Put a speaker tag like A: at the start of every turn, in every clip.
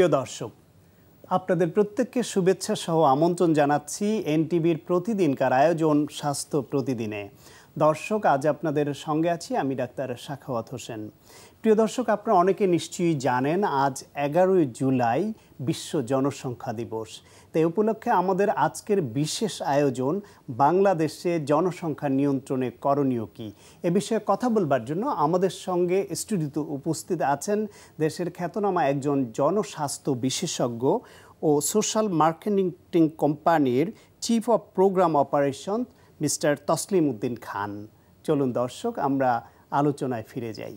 A: প্রিয় দর্শক আপনাদের প্রত্যেককে শুভেচ্ছা সহ আমন্ত্রণ জানাচ্ছি এনটিভির প্রতিদিনকার আয়োজন স্বাস্থ্য প্রতিদিনে দর্শক আজ আপনাদের সঙ্গে আছি আমি ডাক্তার শাখাওয়াত হোসেন প্রিয় দর্শক আপনারা অনেকে নিশ্চয়ই জানেন আজ এগারোই জুলাই বিশ্ব জনসংখ্যা দিবস তাই উপলক্ষে আমাদের আজকের বিশেষ আয়োজন বাংলাদেশে জনসংখ্যা নিয়ন্ত্রণে করণীয় কি এ বিষয়ে কথা বলবার জন্য আমাদের সঙ্গে স্টুডিওতে উপস্থিত আছেন দেশের খ্যাতনামা একজন জনস্বাস্থ্য বিশেষজ্ঞ ও সোশ্যাল মার্কেটিং কোম্পানির chief of program operation mister Taslim Uddin Khan চলুন দর্শক আমরা আলোচনায় ফিরে যাই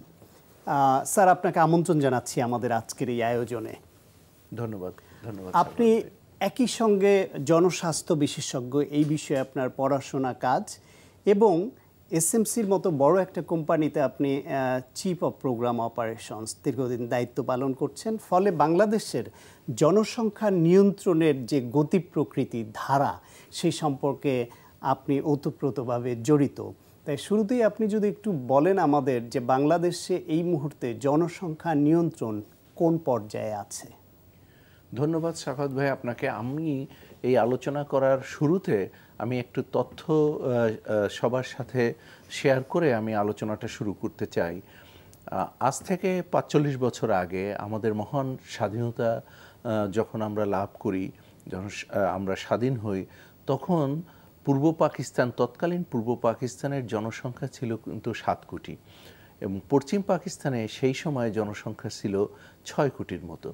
A: স্যার আপনাকে আমন্ত্রণ জানাচ্ছি আমাদের আজকের এই আয়োজনে ধন্যবাদ ধন্যবাদ আপনি একই সঙ্গে জনস্বাস্থ্য বিশেষজ্ঞ এই বিষয়ে আপনার পড়াশোনা কাজ এবং এসএমসির মতো বড় একটা কোম্পানিতে আপনি চিফ অফ প্রোগ্রাম অপারেশনস দীর্ঘদিন দায়িত্ব পালন করছেন ফলে বাংলাদেশের জনসংখ্যা নিয়ন্ত্রণের যে গতি প্রকৃতি ধারা সেই সম্পর্কে আপনি ওতপ্রোতভাবে জড়িত তাই শুরুতেই আপনি যদি একটু বলেন আমাদের যে বাংলাদেশে এই মুহূর্তে জনসংখ্যা নিয়ন্ত্রণ
B: কোন পর্যায়ে আছে ধন্যবাদ সাফাত ভাই আপনাকে আমি এই আলোচনা করার শুরুতে আমি একটু তথ্য সবার সাথে শেয়ার করে আমি আলোচনাটা শুরু করতে চাই আজ থেকে পাঁচচল্লিশ বছর আগে আমাদের মহান স্বাধীনতা যখন আমরা লাভ করি যখন আমরা স্বাধীন হই তখন পূর্ব পাকিস্তান তৎকালীন পূর্ব পাকিস্তানের জনসংখ্যা ছিল কিন্তু সাত কোটি এবং পশ্চিম পাকিস্তানে সেই সময় জনসংখ্যা ছিল ছয় কোটির মতো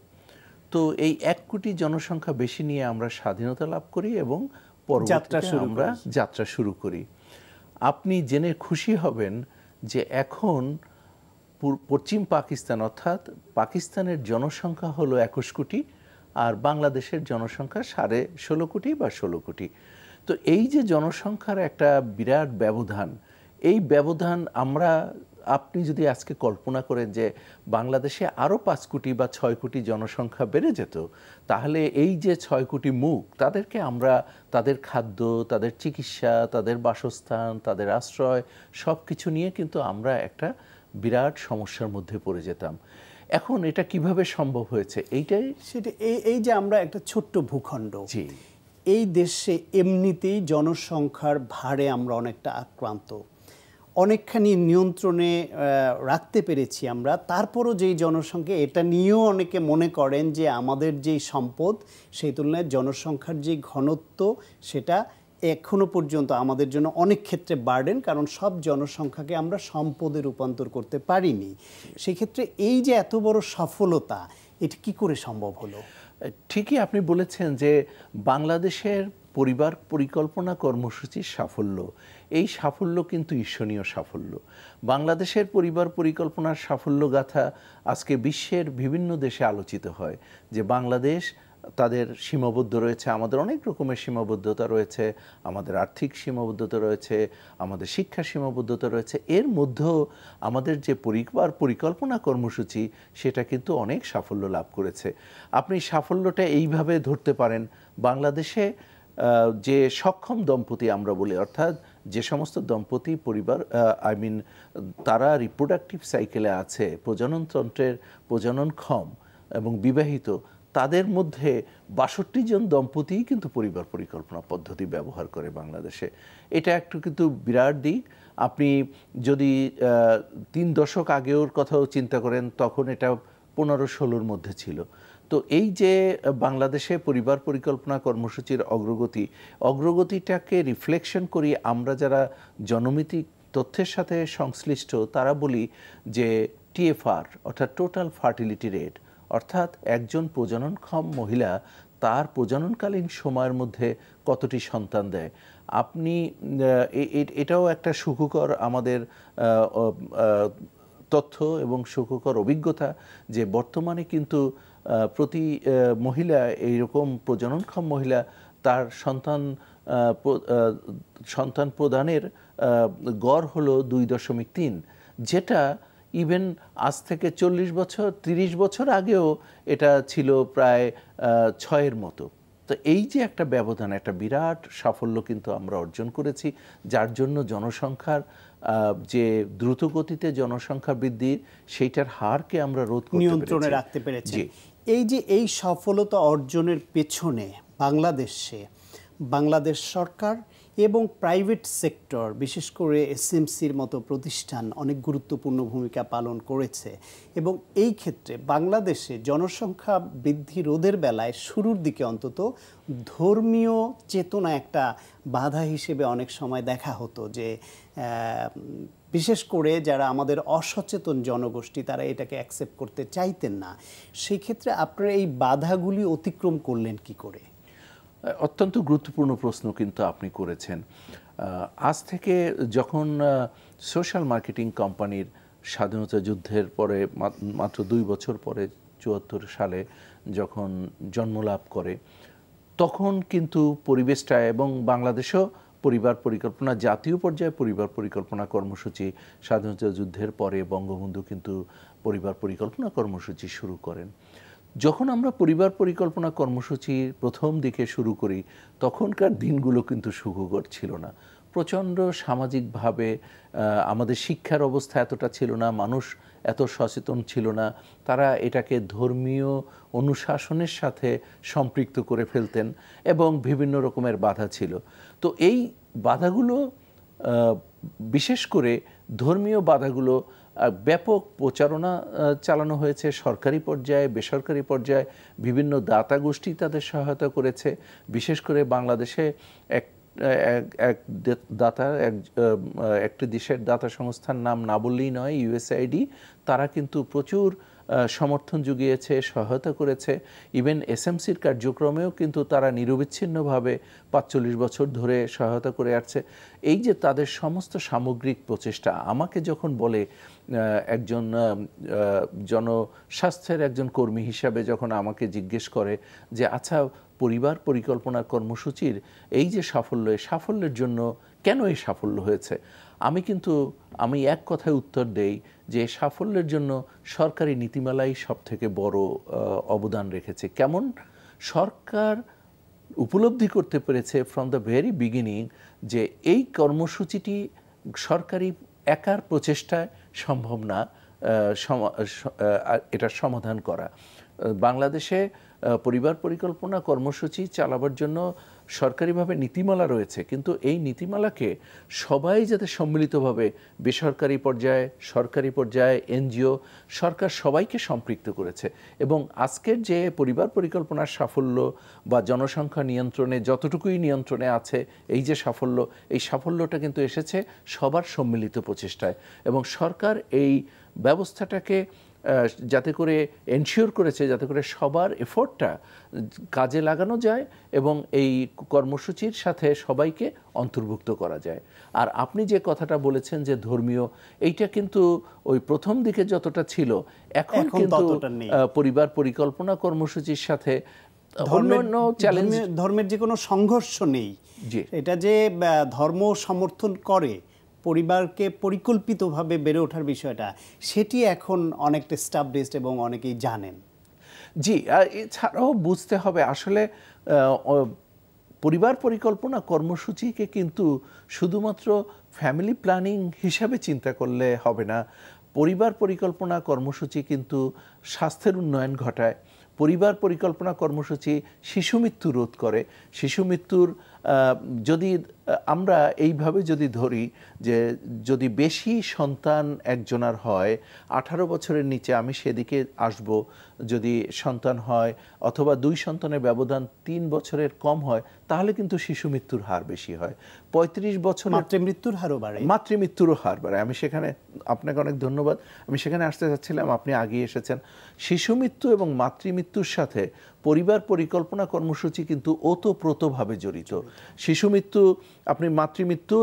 B: তো এই এক কোটি জনসংখ্যা বেশি নিয়ে আমরা স্বাধীনতা লাভ করি এবং আমরা যাত্রা শুরু করি আপনি জেনে খুশি হবেন যে এখন পশ্চিম পাকিস্তান অর্থাৎ পাকিস্তানের জনসংখ্যা হলো একুশ কোটি আর বাংলাদেশের জনসংখ্যা সাড়ে ষোলো কোটি বা ষোলো কোটি তো এই যে জনসংখ্যার একটা বিরাট ব্যবধান এই ব্যবধান আমরা আপনি যদি আজকে কল্পনা করেন যে বাংলাদেশে আরও পাঁচ কোটি বা ছয় কোটি জনসংখ্যা বেড়ে যেত তাহলে এই যে ছয় কোটি মুখ তাদেরকে আমরা তাদের খাদ্য তাদের চিকিৎসা তাদের বাসস্থান তাদের আশ্রয় সব কিছু নিয়ে কিন্তু আমরা একটা বিরাট সমস্যার মধ্যে পড়ে যেতাম এখন এটা কিভাবে সম্ভব হয়েছে এইটাই সেটা এই এই যে আমরা একটা ছোট্ট ভূখণ্ড জি এই
A: দেশে এমনিতেই জনসংখ্যার ভারে আমরা অনেকটা আক্রান্ত অনেকখানি নিয়ন্ত্রণে রাখতে পেরেছি আমরা তারপরও যেই জনসংখ্যা এটা নিয়েও অনেকে মনে করেন যে আমাদের যেই সম্পদ সেই তুলনায় জনসংখ্যার যে ঘনত্ব সেটা এখনও পর্যন্ত আমাদের জন্য অনেক ক্ষেত্রে বার্ডেন কারণ সব জনসংখ্যাকে আমরা সম্পদে রূপান্তর করতে পারিনি সেক্ষেত্রে এই যে এত বড় সফলতা
B: এটা কি করে সম্ভব হলো ঠিকই আপনি বলেছেন যে বাংলাদেশের পরিবার পরিকল্পনা কর্মসূচির সাফল্য এই সাফল্য কিন্তু ঈর্ষণীয় সাফল্য বাংলাদেশের পরিবার পরিকল্পনার সাফল্য গাথা আজকে বিশ্বের বিভিন্ন দেশে আলোচিত হয় যে বাংলাদেশ তাদের সীমাবদ্ধ রয়েছে আমাদের অনেক রকমের সীমাবদ্ধতা রয়েছে আমাদের আর্থিক সীমাবদ্ধতা রয়েছে আমাদের শিক্ষা সীমাবদ্ধতা রয়েছে এর মধ্যেও আমাদের যে পরিবার পরিকল্পনা কর্মসূচি সেটা কিন্তু অনেক সাফল্য লাভ করেছে আপনি সাফল্যটা এইভাবে ধরতে পারেন বাংলাদেশে যে সক্ষম দম্পতি আমরা বলি অর্থাৎ যে সমস্ত দম্পতি পরিবার আই মিন তারা রিপ্রোডাক্টিভ সাইকেলে আছে প্রজননতন্ত্রের প্রজননক্ষম এবং বিবাহিত তাদের মধ্যে বাষট্টি জন দম্পতি কিন্তু পরিবার পরিকল্পনা পদ্ধতি ব্যবহার করে বাংলাদেশে এটা একটু কিন্তু বিরাট দিক আপনি যদি তিন দশক আগেওর কথাও চিন্তা করেন তখন এটা পনেরো ষোলোর মধ্যে ছিল তো এই যে বাংলাদেশে পরিবার পরিকল্পনা কর্মসূচির অগ্রগতি অগ্রগতিটাকে রিফ্লেকশন করি আমরা যারা জনমিতিক তথ্যের সাথে সংশ্লিষ্ট তারা বলি যে টিএফআর অর্থাৎ টোটাল ফার্টিলিটি রেট অর্থাৎ একজন প্রজননক্ষম মহিলা তার প্রজননকালীন সময়ের মধ্যে কতটি সন্তান দেয় আপনি এটাও একটা সুখকর আমাদের তথ্য এবং সুখকর অভিজ্ঞতা যে বর্তমানে কিন্তু প্রতি মহিলা এই রকম প্রজননক্ষম মহিলা তার সন্তান সন্তান প্রদানের গড় হলো দুই দশমিক তিন যেটা ইভেন আজ থেকে চল্লিশ বছর তিরিশ বছর আগেও এটা ছিল প্রায় ছয়ের মতো তো এই যে একটা ব্যবধান একটা বিরাট সাফল্য কিন্তু আমরা অর্জন করেছি যার জন্য জনসংখ্যার যে দ্রুতগতিতে জনসংখ্যা বৃদ্ধির সেইটার হারকে আমরা রোধ নিয়ন্ত্রণে রাখতে পেরেছি এই যে এই সফলতা অর্জনের পেছনে বাংলাদেশে
A: বাংলাদেশ সরকার এবং প্রাইভেট সেক্টর বিশেষ করে এসএমসির মতো প্রতিষ্ঠান অনেক গুরুত্বপূর্ণ ভূমিকা পালন করেছে এবং এই ক্ষেত্রে বাংলাদেশে জনসংখ্যা বৃদ্ধি রোধের বেলায় শুরুর দিকে অন্তত ধর্মীয় চেতনা একটা বাধা হিসেবে অনেক সময় দেখা হতো যে বিশেষ করে যারা আমাদের অসচেতন জনগোষ্ঠী তারা এটাকে অ্যাকসেপ্ট করতে চাইতেন না
B: সেক্ষেত্রে আপনারা এই বাধাগুলি অতিক্রম করলেন কি করে অত্যন্ত গুরুত্বপূর্ণ প্রশ্ন কিন্তু আপনি করেছেন আজ থেকে যখন সোশ্যাল মার্কেটিং কোম্পানির স্বাধীনতা যুদ্ধের পরে মাত্র দুই বছর পরে চুয়াত্তর সালে যখন জন্মলাভ করে তখন কিন্তু পরিবেশটা এবং বাংলাদেশও পরিবার পরিকল্পনা জাতীয় পর্যায়ে পরিবার পরিকল্পনা কর্মসূচি স্বাধীনতা যুদ্ধের পরে বঙ্গবন্ধু কিন্তু পরিবার পরিকল্পনা কর্মসূচি শুরু করেন যখন আমরা পরিবার পরিকল্পনা কর্মসূচির প্রথম দিকে শুরু করি তখনকার দিনগুলো কিন্তু সুখকর ছিল না প্রচণ্ড সামাজিকভাবে আমাদের শিক্ষার অবস্থা এতটা ছিল না মানুষ এত সচেতন ছিল না তারা এটাকে ধর্মীয় অনুশাসনের সাথে সম্পৃক্ত করে ফেলতেন এবং বিভিন্ন রকমের বাধা ছিল তো এই বাধাগুলো বিশেষ করে ধর্মীয় বাধাগুলো ব্যাপক প্রচারণা চালানো হয়েছে সরকারি পর্যায়ে বেসরকারি পর্যায়ে বিভিন্ন দাতা গোষ্ঠী তাদের সহায়তা করেছে বিশেষ করে বাংলাদেশে এক এক দাতা এক একটি দেশের দাতা সংস্থার নাম না বললেই নয় ইউএসআইডি তারা কিন্তু প্রচুর সমর্থন জুগিয়েছে সহায়তা করেছে ইভেন এসএমসির কার্যক্রমেও কিন্তু তারা নিরবিচ্ছিন্নভাবে পাঁচচল্লিশ বছর ধরে সহায়তা করে আসছে এই যে তাদের সমস্ত সামগ্রিক প্রচেষ্টা আমাকে যখন বলে একজন জনস্বাস্থ্যের একজন কর্মী হিসাবে যখন আমাকে জিজ্ঞেস করে যে আচ্ছা পরিবার পরিকল্পনা কর্মসূচির এই যে সাফল্য সাফল্যের জন্য কেন এই সাফল্য হয়েছে আমি কিন্তু আমি এক কথায় উত্তর দেই যে সাফল্যের জন্য সরকারি নীতিমালাই সব থেকে বড় অবদান রেখেছে কেমন সরকার উপলব্ধি করতে পেরেছে ফ্রম দ্য ভেরি বিগিনিং যে এই কর্মসূচিটি সরকারি একার প্রচেষ্টায় সম্ভব না এটা সমাধান করা বাংলাদেশে পরিবার পরিকল্পনা কর্মসূচি চালাবার জন্য সরকারিভাবে নীতিমালা রয়েছে কিন্তু এই নীতিমালাকে সবাই যাতে সম্মিলিতভাবে বেসরকারি পর্যায়ে সরকারি পর্যায়ে এনজিও সরকার সবাইকে সম্পৃক্ত করেছে এবং আজকের যে পরিবার পরিকল্পনার সাফল্য বা জনসংখ্যা নিয়ন্ত্রণে যতটুকুই নিয়ন্ত্রণে আছে এই যে সাফল্য এই সাফল্যটা কিন্তু এসেছে সবার সম্মিলিত প্রচেষ্টায় এবং সরকার এই ব্যবস্থাটাকে যাতে করে এনশিওর করেছে যাতে করে সবার এফোর্টটা কাজে লাগানো যায় এবং এই কর্মসূচির সাথে সবাইকে অন্তর্ভুক্ত করা যায় আর আপনি যে কথাটা বলেছেন যে ধর্মীয় এইটা কিন্তু ওই প্রথম দিকে যতটা ছিল এখন কিন্তু পরিবার পরিকল্পনা কর্মসূচির সাথে অন্যান্য ধর্মের যে কোনো সংঘর্ষ নেই
A: এটা যে ধর্ম সমর্থন করে পরিবারকে পরিকল্পিতভাবে বেড়ে ওঠার বিষয়টা সেটি এখন অনেকটা স্টাবলিশড এবং অনেকেই জানেন
B: জি এছাড়াও বুঝতে হবে আসলে পরিবার পরিকল্পনা কর্মসূচিকে কিন্তু শুধুমাত্র ফ্যামিলি প্ল্যানিং হিসাবে চিন্তা করলে হবে না পরিবার পরিকল্পনা কর্মসূচি কিন্তু স্বাস্থ্যের উন্নয়ন ঘটায় পরিবার পরিকল্পনা কর্মসূচি শিশু মৃত্যু রোধ করে শিশু মৃত্যুর যদি আমরা এইভাবে যদি ধরি যে যদি বেশি সন্তান একজনার হয় আঠারো বছরের নিচে আমি সেদিকে আসব যদি সন্তান হয় অথবা দুই সন্তানের ব্যবধান তিন বছরের কম হয় তাহলে কিন্তু শিশু মৃত্যুর হার বেশি হয় ৩৫ বছর মাতৃমৃত্যুর হারও বাড়ে মাতৃমৃত্যুরও হার বাড়ে আমি সেখানে আপনাকে অনেক ধন্যবাদ আমি সেখানে আসতে চাচ্ছিলাম আপনি আগিয়ে এসেছেন শিশু মৃত্যু এবং মাতৃমৃত্যুর সাথে পরিবার পরিকল্পনা কর্মসূচি কিন্তু ওতপ্রোতভাবে জড়িত শিশু মৃত্যু আপনি মাতৃমৃত্যু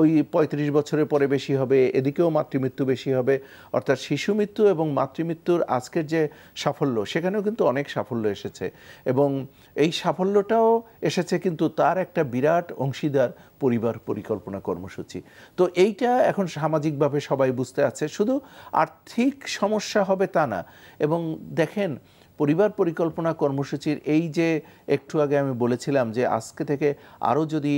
B: ওই পঁয়ত্রিশ বছরের পরে বেশি হবে এদিকেও মাতৃমৃত্যু বেশি হবে অর্থাৎ শিশু মৃত্যু এবং মাতৃমৃত্যুর আজকের যে সাফল্য সেখানেও কিন্তু অনেক সাফল্য এসেছে এবং এই সাফল্যটাও এসেছে কিন্তু তার একটা বিরাট অংশীদার পরিবার পরিকল্পনা কর্মসূচি তো এইটা এখন সামাজিকভাবে সবাই বুঝতে আছে শুধু আর্থিক সমস্যা হবে তা না এবং দেখেন পরিবার পরিকল্পনা কর্মসূচির এই যে একটু আগে আমি বলেছিলাম যে আজকে থেকে আরও যদি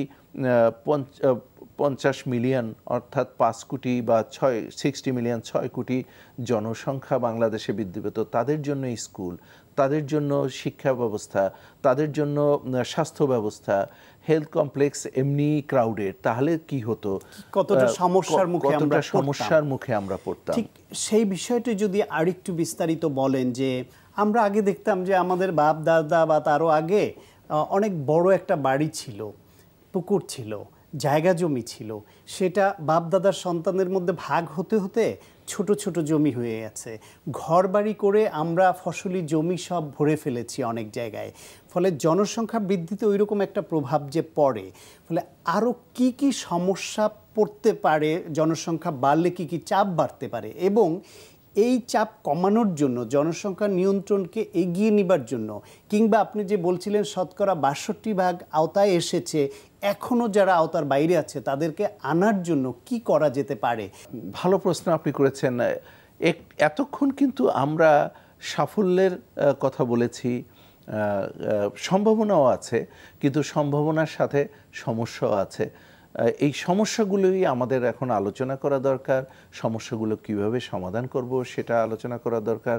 B: পঞ্চাশ মিলিয়ন অর্থাৎ পাঁচ কোটি বা ছয় সিক্সটি মিলিয়ন ছয় কোটি জনসংখ্যা বাংলাদেশে বৃদ্ধি পেত তাদের জন্য স্কুল তাদের জন্য শিক্ষা ব্যবস্থা তাদের জন্য স্বাস্থ্য ব্যবস্থা হেলথ কমপ্লেক্স এমনি ক্রাউডেড তাহলে কি হতো কতটা সমস্যার মুখে আমরা সমস্যার মুখে আমরা পড়তাম ঠিক
A: সেই বিষয়টি যদি আরেকটু বিস্তারিত বলেন যে আমরা আগে দেখতাম যে আমাদের বাপ দাদা বা তারও আগে অনেক বড় একটা বাড়ি ছিল পুকুর ছিল জায়গা জমি ছিল সেটা বাপ দাদার সন্তানের মধ্যে ভাগ হতে হতে ছোট ছোট জমি হয়ে গেছে ঘর বাড়ি করে আমরা ফসলি জমি সব ভরে ফেলেছি অনেক জায়গায় ফলে জনসংখ্যা বৃদ্ধিতে ওই রকম একটা প্রভাব যে পড়ে ফলে আরও কি কি সমস্যা পড়তে পারে জনসংখ্যা বাড়লে কি কি চাপ বাড়তে পারে এবং এই চাপ কমানোর জন্য জনসংখ্যা নিয়ন্ত্রণকে এগিয়ে নিবার জন্য কিংবা আপনি যে বলছিলেন শতকরা বাষট্টি ভাগ আওতায় এসেছে এখনও যারা আওতার বাইরে আছে তাদেরকে আনার জন্য কি করা যেতে পারে ভালো
B: প্রশ্ন আপনি করেছেন এক এতক্ষণ কিন্তু আমরা সাফল্যের কথা বলেছি সম্ভাবনাও আছে কিন্তু সম্ভাবনার সাথে সমস্যাও আছে এই সমস্যাগুলোই আমাদের এখন আলোচনা করা দরকার সমস্যাগুলো কিভাবে সমাধান করব সেটা আলোচনা করা দরকার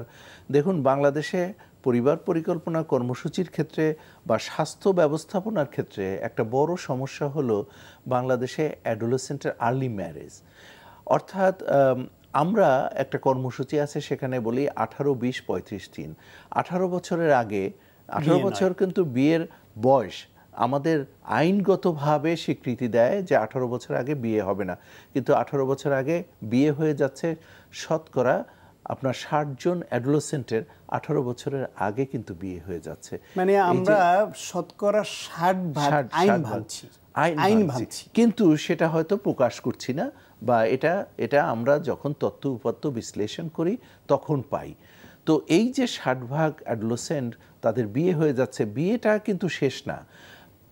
B: দেখুন বাংলাদেশে পরিবার পরিকল্পনা কর্মসূচির ক্ষেত্রে বা স্বাস্থ্য ব্যবস্থাপনার ক্ষেত্রে একটা বড় সমস্যা হলো বাংলাদেশে অ্যাডোলেসেন্টের আর্লি ম্যারেজ অর্থাৎ আমরা একটা কর্মসূচি আছে সেখানে বলি আঠারো বিশ পঁয়ত্রিশ দিন আঠারো বছরের আগে আঠারো বছর কিন্তু বিয়ের বয়স আমাদের আইনগতভাবে স্বীকৃতি দেয় যে আঠারো বছর আগে বিয়ে হবে না কিন্তু আঠারো বছর আগে বিয়ে হয়ে যাচ্ছে শতকরা আপনার ষাট জন অ্যাডোলসেন্টের আঠারো বছরের আগে কিন্তু বিয়ে হয়ে যাচ্ছে মানে আমরা
A: শতকরা ষাট ভাগ আইন ভাবছি
B: আইন ভাবছি কিন্তু সেটা হয়তো প্রকাশ করছি না বা এটা এটা আমরা যখন তত্ত্ব উপাত্ত বিশ্লেষণ করি তখন পাই তো এই যে ষাট ভাগ অ্যাডলোসেন্ট তাদের বিয়ে হয়ে যাচ্ছে বিয়েটা কিন্তু শেষ না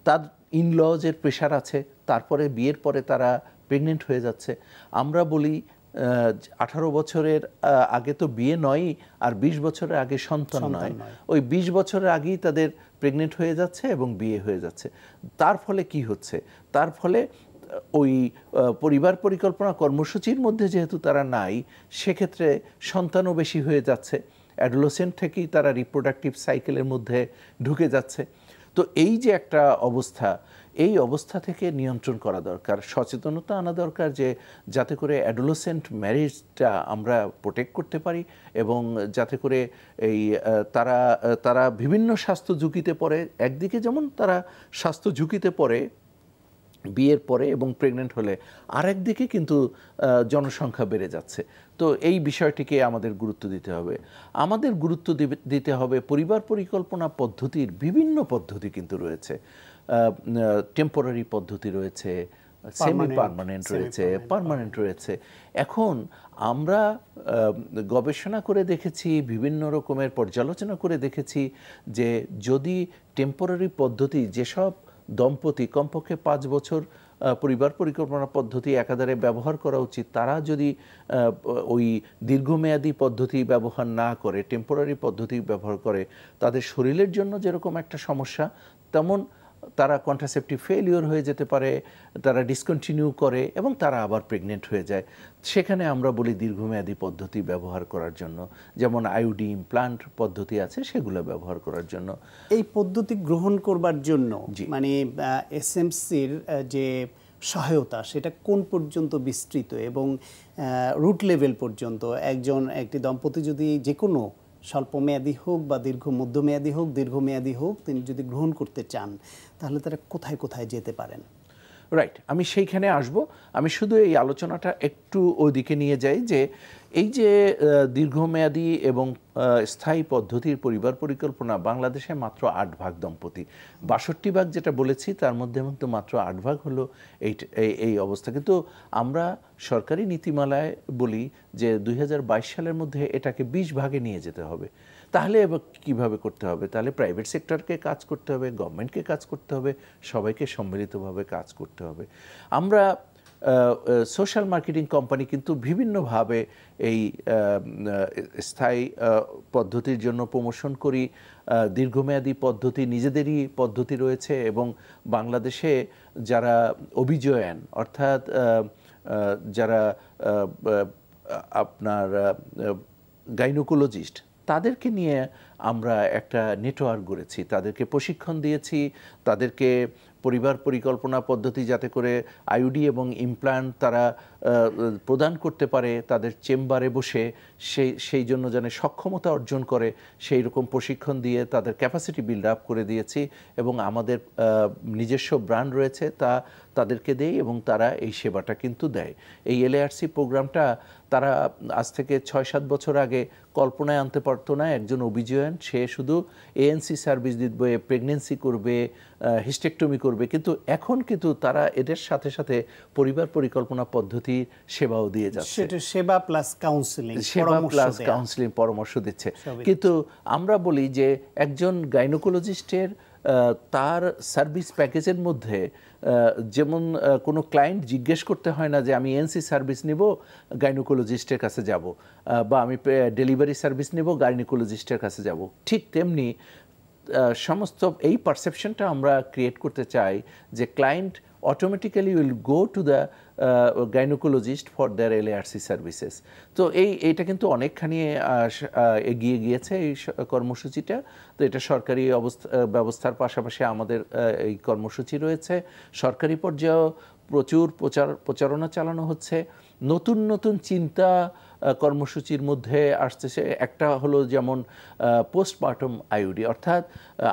B: তার ইনলজের প্রেশার আছে তারপরে বিয়ের পরে তারা প্রেগনেন্ট হয়ে যাচ্ছে আমরা বলি আঠারো বছরের আগে তো বিয়ে নয়ই আর ২০ বছরের আগে সন্তান নয় ওই ২০ বছরের আগেই তাদের প্রেগনেন্ট হয়ে যাচ্ছে এবং বিয়ে হয়ে যাচ্ছে তার ফলে কি হচ্ছে তার ফলে ওই পরিবার পরিকল্পনা কর্মসূচির মধ্যে যেহেতু তারা নাই সেক্ষেত্রে সন্তানও বেশি হয়ে যাচ্ছে অ্যাডলোসেন্ট থেকেই তারা রিপ্রোডাক্টিভ সাইকেলের মধ্যে ঢুকে যাচ্ছে তো এই যে একটা অবস্থা এই অবস্থা থেকে নিয়ন্ত্রণ করা দরকার সচেতনতা আনা দরকার যে যাতে করে অ্যাডোলোসেন্ট ম্যারেজটা আমরা প্রোটেক্ট করতে পারি এবং যাতে করে এই তারা তারা বিভিন্ন স্বাস্থ্য ঝুঁকিতে পড়ে একদিকে যেমন তারা স্বাস্থ্য ঝুঁকিতে পড়ে বিয়ের পরে এবং প্রেগনেন্ট হলে আরেক দিকে কিন্তু জনসংখ্যা বেড়ে যাচ্ছে তো এই বিষয়টিকে আমাদের গুরুত্ব দিতে হবে আমাদের গুরুত্ব দিতে হবে পরিবার পরিকল্পনা পদ্ধতির বিভিন্ন পদ্ধতি কিন্তু রয়েছে টেম্পোরারি পদ্ধতি রয়েছে সেমি পারমানেন্ট রয়েছে পারমানেন্ট রয়েছে এখন আমরা গবেষণা করে দেখেছি বিভিন্ন রকমের পর্যালোচনা করে দেখেছি যে যদি টেম্পোরারি পদ্ধতি যেসব দম্পতি কমপক্ষে পাঁচ বছর পরিবার পরিকল্পনা পদ্ধতি একাধারে ব্যবহার করা উচিত তারা যদি ওই দীর্ঘমেয়াদী পদ্ধতি ব্যবহার না করে টেম্পোরারি পদ্ধতি ব্যবহার করে তাদের শরীরের জন্য যেরকম একটা সমস্যা তেমন তারা কন্ট্রাসেপটিভ ফেলিওর হয়ে যেতে পারে তারা ডিসকন্টিনিউ করে এবং তারা আবার প্রেগনেন্ট হয়ে যায় সেখানে আমরা বলি দীর্ঘমেয়াদী পদ্ধতি ব্যবহার করার জন্য যেমন আইউডি ইমপ্লান্ট পদ্ধতি আছে সেগুলো ব্যবহার করার জন্য এই পদ্ধতি গ্রহণ করবার জন্য মানে এসএমসির
A: যে সহায়তা সেটা কোন পর্যন্ত বিস্তৃত এবং রুট লেভেল পর্যন্ত একজন একটি দম্পতি যদি যে কোনো স্বল্পমেয়াদী হোক বা দীর্ঘ মধ্যমেয়াদী হোক দীর্ঘমেয়াদী হোক তিনি যদি গ্রহণ করতে চান তাহলে তারা কোথায় কোথায় যেতে পারেন
B: রাইট আমি সেইখানে আসব আমি শুধু এই আলোচনাটা একটু ওইদিকে নিয়ে যাই যে এই যে দীর্ঘমেয়াদী এবং স্থায়ী পদ্ধতির পরিবার পরিকল্পনা বাংলাদেশে মাত্র আট ভাগ দম্পতি বাষট্টি ভাগ যেটা বলেছি তার মধ্যে কিন্তু মাত্র আট ভাগ হলো এই এই অবস্থা কিন্তু আমরা সরকারি নীতিমালায় বলি যে দুই সালের মধ্যে এটাকে ২০ ভাগে নিয়ে যেতে হবে তাহলে এবার কীভাবে করতে হবে তাহলে প্রাইভেট সেক্টরকে কাজ করতে হবে গভর্নমেন্টকে কাজ করতে হবে সবাইকে সম্মিলিতভাবে কাজ করতে হবে আমরা সোশ্যাল মার্কেটিং কোম্পানি কিন্তু বিভিন্নভাবে এই স্থায়ী পদ্ধতির জন্য প্রমোশন করি দীর্ঘমেয়াদী পদ্ধতি নিজেদেরই পদ্ধতি রয়েছে এবং বাংলাদেশে যারা অভিজয়ন অর্থাৎ যারা আপনার গাইনোকোলজিস্ট তাদেরকে নিয়ে আমরা একটা নেটওয়ার্ক গড়েছি তাদেরকে প্রশিক্ষণ দিয়েছি তাদেরকে পরিবার পরিকল্পনা পদ্ধতি যাতে করে আইউডি এবং ইমপ্লান্ট তারা প্রদান করতে পারে তাদের চেম্বারে বসে সেই সেই জন্য যেন সক্ষমতা অর্জন করে সেই রকম প্রশিক্ষণ দিয়ে তাদের ক্যাপাসিটি বিল্ড আপ করে দিয়েছি এবং আমাদের নিজস্ব ব্র্যান্ড রয়েছে তা তাদেরকে দেই এবং তারা এই সেবাটা কিন্তু দেয় এই এলএআরসি প্রোগ্রামটা তারা আজ থেকে ছয় সাত বছর আগে কল্পনায় আনতে পারতো না একজন অভিজয়ন সে শুধু এএনসি সার্ভিস দিবে প্রেগনেন্সি করবে হিস্টেকটমি করবে কিন্তু এখন কিন্তু তারা এদের সাথে সাথে পরিবার পরিকল্পনা পদ্ধতি সেবাও দিয়ে যাচ্ছে সেবা প্লাস
A: কাউন্সিলিং সেবা প্লাস কাউন্সিলিং
B: পরামর্শ দিচ্ছে কিন্তু আমরা বলি যে একজন গাইনোকোলজিস্টের তার সার্ভিস প্যাকেজের মধ্যে যেমন কোনো ক্লায়েন্ট জিজ্ঞেস করতে হয় না যে আমি এনসি সার্ভিস নিব গাইনোকোলজিস্টের কাছে যাব বা আমি ডেলিভারি সার্ভিস নিব গাইনোকোলজিস্টের কাছে যাব ঠিক তেমনি সমস্ত এই পারসেপশনটা আমরা ক্রিয়েট করতে চাই যে client automatically will go to the gynaecologist for the for ARC services তো এই এটা কিন্তু অনেকখানি এগিয়ে গিয়েছে এই কর্মসূচিটা তো এটা সরকারি অবস্থা ব্যবস্থার পাশাপাশি আমাদের এই কর্মসূচি রয়েছে সরকারি পর্যায়েও প্রচুর প্রচার প্রচারণা চালানো হচ্ছে নতুন নতুন চিন্তা কর্মসূচির মধ্যে আসতেছে একটা হলো যেমন পোস্টমার্টম আইউডি অর্থাৎ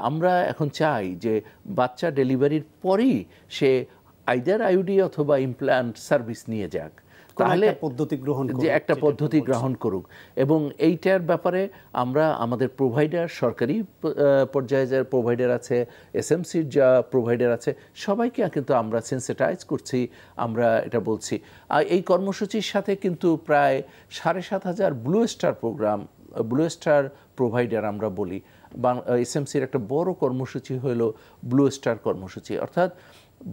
B: আমরা এখন চাই যে বাচ্চা ডেলিভারির পরেই সে আইদার আইউডি অথবা ইমপ্ল্যান্ট সার্ভিস নিয়ে যাক তাহলে পদ্ধতি গ্রহণ যে একটা পদ্ধতি গ্রহণ করুক এবং এইটার ব্যাপারে আমরা আমাদের প্রোভাইডার সরকারি পর্যায়ে যারা প্রোভাইডার আছে এসএমসির যা প্রোভাইডার আছে সবাইকে কিন্তু আমরা সেন্সিটাইজ করছি আমরা এটা বলছি আর এই কর্মসূচির সাথে কিন্তু প্রায় সাড়ে সাত হাজার blue star program blue star provider আমরা বলি এসএমসির একটা বড় কর্মসূচি হলো ব্লু স্টার কর্মসূচি অর্থাৎ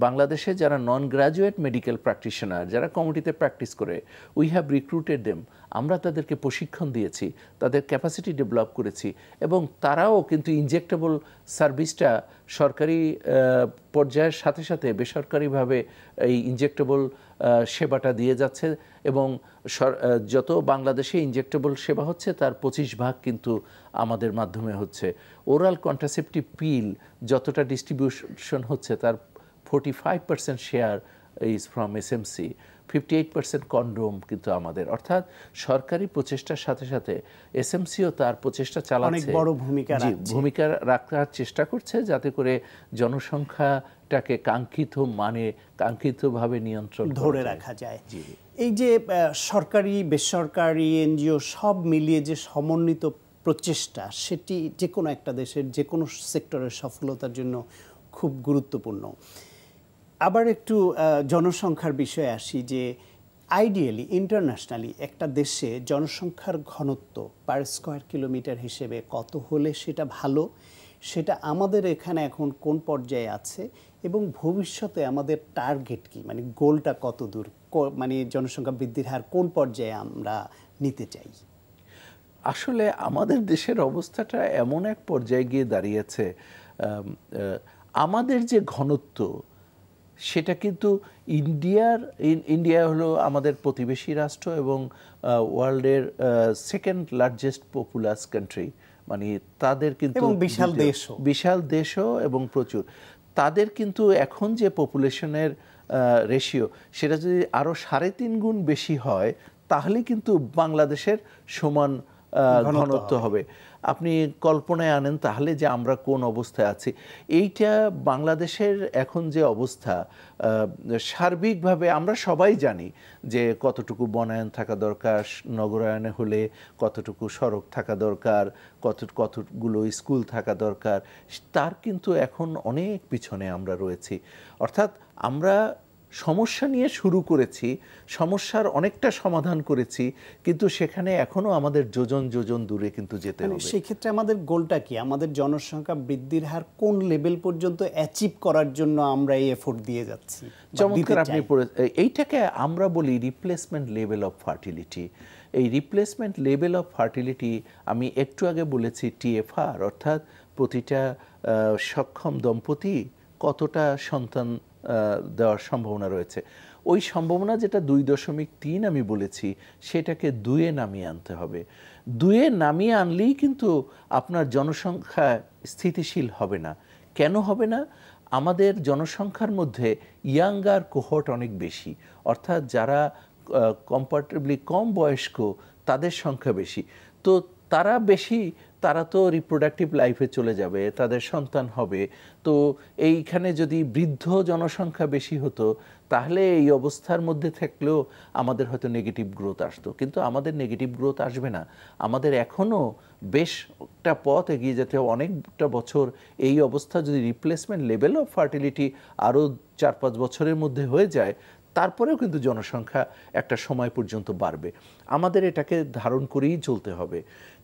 B: বাংলাদেশে যারা নন গ্রাজুয়েট মেডিকেল প্র্যাকটিশনার যারা কমিটিতে প্র্যাকটিস করে উই হ্যাভ রিক্রুটেড দেম আমরা তাদেরকে প্রশিক্ষণ দিয়েছি তাদের ক্যাপাসিটি ডেভেলপ করেছি এবং তারাও কিন্তু ইনজেক্টেবল সার্ভিসটা সরকারি পর্যায়ের সাথে সাথে বেসরকারিভাবে এই ইনজেক্টেবল সেবাটা দিয়ে যাচ্ছে এবং যত বাংলাদেশে ইনজেক্টেবল সেবা হচ্ছে তার পঁচিশ ভাগ কিন্তু আমাদের মাধ্যমে হচ্ছে ওরাল কন্ট্রাসেপটিভ পিল যতটা ডিস্ট্রিবিউশন হচ্ছে তার 45% share is from SMC fifty eight percent condom কিন্তু আমাদের অর্থাৎ সরকারি প্রচেষ্টার সাথে সাথে এসএমসিও তার প্রচেষ্টা চালাচ্ছে বড় ভূমিকা ভূমিকা রাখার চেষ্টা করছে যাতে করে জনসংখ্যাটাকে কাঙ্ক্ষিত মানে কাঙ্ক্ষিতভাবে নিয়ন্ত্রণ ধরে রাখা যায়
A: এই যে সরকারি বেসরকারি এনজিও সব মিলিয়ে যে সমন্বিত প্রচেষ্টা সেটি যে কোনো একটা দেশের যে কোনো সেক্টরের সফলতার জন্য খুব গুরুত্বপূর্ণ আবার একটু জনসংখ্যার বিষয়ে আসি যে আইডিয়ালি ইন্টারন্যাশনালি একটা দেশে জনসংখ্যার ঘনত্ব পার স্কোয়ার কিলোমিটার হিসেবে কত হলে সেটা ভালো সেটা আমাদের এখানে এখন কোন পর্যায়ে আছে এবং ভবিষ্যতে আমাদের টার্গেট কি মানে গোলটা কত দূর মানে জনসংখ্যা বৃদ্ধির হার কোন পর্যায়ে আমরা
B: নিতে চাই আসলে আমাদের দেশের অবস্থাটা এমন এক পর্যায়ে গিয়ে দাঁড়িয়েছে আমাদের যে ঘনত্ব সেটা কিন্তু ইন্ডিয়ার ইন্ডিয়া হলো আমাদের প্রতিবেশী রাষ্ট্র এবং ওয়ার্ল্ডের সেকেন্ড লার্জেস্ট পপুলাস কান্ট্রি মানে তাদের কিন্তু বিশাল দেশ বিশাল দেশও এবং প্রচুর তাদের কিন্তু এখন যে পপুলেশনের রেশিও সেটা যদি আরও সাড়ে তিন গুণ বেশি হয় তাহলে কিন্তু বাংলাদেশের সমান ঘনত্ব হবে আপনি কল্পনায় আনেন তাহলে যে আমরা কোন অবস্থায় আছি এইটা বাংলাদেশের এখন যে অবস্থা সার্বিকভাবে আমরা সবাই জানি যে কতটুকু বনায়ন থাকা দরকার নগরায়নে হলে কতটুকু সড়ক থাকা দরকার কত কতগুলো স্কুল থাকা দরকার তার কিন্তু এখন অনেক পিছনে আমরা রয়েছি অর্থাৎ আমরা সমস্যা নিয়ে শুরু করেছি সমস্যার অনেকটা সমাধান করেছি কিন্তু সেখানে এখনো আমাদের যোজন যোজন দূরে কিন্তু যেতে মানে হবে
A: সেক্ষেত্রে আমাদের গোলটা কি আমাদের জনসংখ্যা বৃদ্ধির হার কোন লেভেল পর্যন্ত অ্যাচিভ করার জন্য আমরা এই এফোর্ট দিয়ে যাচ্ছি চমৎকার আপনি
B: এইটাকে আমরা বলি রিপ্লেসমেন্ট লেভেল অফ ফার্টিলিটি এই রিপ্লেসমেন্ট লেভেল অফ ফার্টিলিটি আমি একটু আগে বলেছি টিএফআর অর্থাৎ প্রতিটা সক্ষম দম্পতি কতটা সন্তান দেওয়ার সম্ভাবনা রয়েছে ওই সম্ভাবনা যেটা দুই দশমিক তিন আমি বলেছি সেটাকে দুয়ে নামিয়ে আনতে হবে দুয়ে নামিয়ে আনলেই কিন্তু আপনার জনসংখ্যা স্থিতিশীল হবে না কেন হবে না আমাদের জনসংখ্যার মধ্যে ইয়াঙ্গার কোহট অনেক বেশি অর্থাৎ যারা কমফর্টেবলি কম বয়স্ক তাদের সংখ্যা বেশি তো তারা বেশি তারা তো রিপ্রোডাক্টিভ লাইফে চলে যাবে তাদের সন্তান হবে তো এইখানে যদি বৃদ্ধ জনসংখ্যা বেশি হতো তাহলে এই অবস্থার মধ্যে থাকলেও আমাদের হয়তো নেগেটিভ গ্রোথ আসতো কিন্তু আমাদের নেগেটিভ গ্রোথ আসবে না আমাদের এখনও বেশটা পথ এগিয়ে যেতে হবে অনেকটা বছর এই অবস্থা যদি রিপ্লেসমেন্ট লেভেল অফ ফার্টিলিটি আরও চার পাঁচ বছরের মধ্যে হয়ে যায় তারপরেও কিন্তু জনসংখ্যা একটা সময় পর্যন্ত বাড়বে আমাদের এটাকে ধারণ করেই চলতে হবে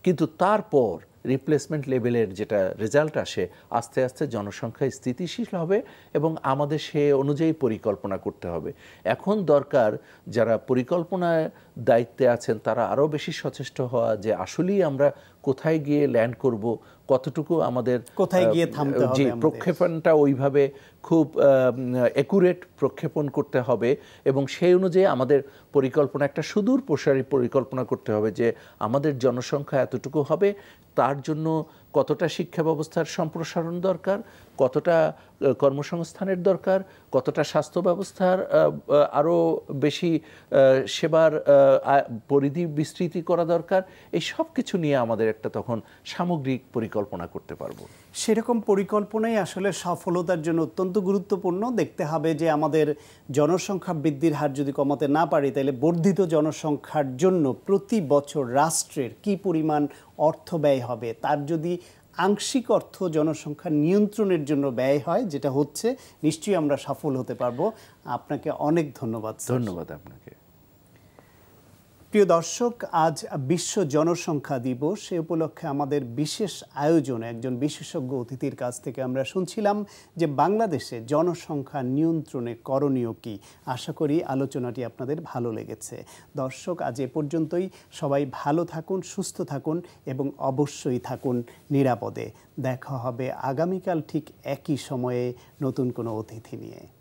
B: কিন্তু তারপর রিপ্লেসমেন্ট লেভেলের যেটা রেজাল্ট আসে আস্তে আস্তে জনসংখ্যা স্থিতিশীল হবে এবং আমাদের সে অনুযায়ী পরিকল্পনা করতে হবে এখন দরকার যারা পরিকল্পনার দায়িত্বে আছেন তারা আরও বেশি সচেষ্ট হওয়া যে আসলেই আমরা কোথায় গিয়ে ল্যান্ড করব কতটুকু আমাদের কোথায় গিয়ে থামতে হবে প্রক্ষেপণটা ওইভাবে খুব একুরেট প্রক্ষেপণ করতে হবে এবং সেই অনুযায়ী আমাদের পরিকল্পনা একটা সুদূর প্রসারী পরিকল্পনা করতে হবে যে আমাদের জনসংখ্যা এতটুকু হবে তার জন্য কতটা শিক্ষা ব্যবস্থার সম্প্রসারণ দরকার কতটা কর্মসংস্থানের দরকার কতটা স্বাস্থ্য ব্যবস্থার আরও বেশি সেবার পরিধি বিস্তৃতি করা দরকার এই সব কিছু নিয়ে আমাদের একটা তখন সামগ্রিক পরিকল্পনা করতে পারবো
A: সেরকম পরিকল্পনাই আসলে সফলতার জন্য অত্যন্ত গুরুত্বপূর্ণ দেখতে হবে যে আমাদের জনসংখ্যা বৃদ্ধির হার যদি কমাতে না পারি তাহলে বর্ধিত জনসংখ্যার জন্য প্রতি বছর রাষ্ট্রের কি পরিমাণ অর্থ ব্যয় হবে তার যদি আংশিক অর্থ জনসংখ্যা নিয়ন্ত্রণের জন্য ব্যয় হয় যেটা হচ্ছে নিশ্চয়ই আমরা সফল হতে পারবো আপনাকে অনেক ধন্যবাদ ধন্যবাদ আপনাকে প্রিয় দর্শক আজ বিশ্ব জনসংখ্যা দিবস এ উপলক্ষে আমাদের বিশেষ আয়োজনে একজন বিশেষজ্ঞ অতিথির কাছ থেকে আমরা শুনছিলাম যে বাংলাদেশে জনসংখ্যা নিয়ন্ত্রণে করণীয় কি আশা করি আলোচনাটি আপনাদের ভালো লেগেছে দর্শক আজ এ পর্যন্তই সবাই ভালো থাকুন সুস্থ থাকুন এবং অবশ্যই থাকুন নিরাপদে দেখা হবে আগামীকাল ঠিক একই সময়ে নতুন কোনো অতিথি নিয়ে